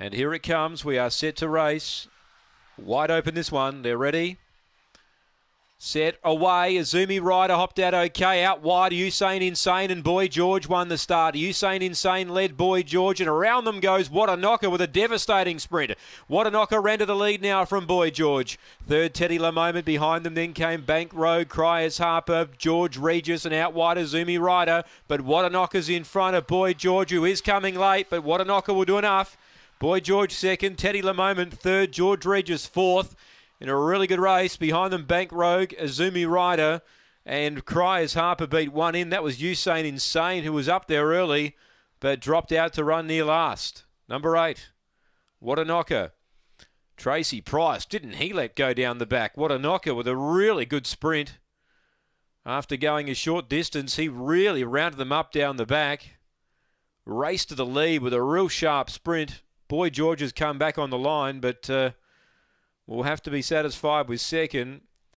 And here it comes. We are set to race. Wide open this one. They're ready. Set away. Azumi Rider hopped out okay. Out wide. Usain Insane and Boy George won the start. Usain Insane led Boy George, and around them goes What a Knocker with a devastating sprint. What a Knocker ran to the lead now from Boy George. Third, Teddy La Moment behind them. Then came Bank Road, Cryers Harper, George Regis, and out wide Azumi Rider. But What a Knocker's in front of Boy George, who is coming late. But What a Knocker will do enough. Boy George second, Teddy Moment third, George Regis fourth. In a really good race, behind them Bank Rogue, Azumi Rider, and Cry as Harper beat one in. That was Usain Insane, who was up there early, but dropped out to run near last. Number eight, what a knocker. Tracy Price, didn't he let go down the back? What a knocker with a really good sprint. After going a short distance, he really rounded them up down the back. Raced to the lead with a real sharp sprint. Boy George has come back on the line, but uh, will have to be satisfied with second.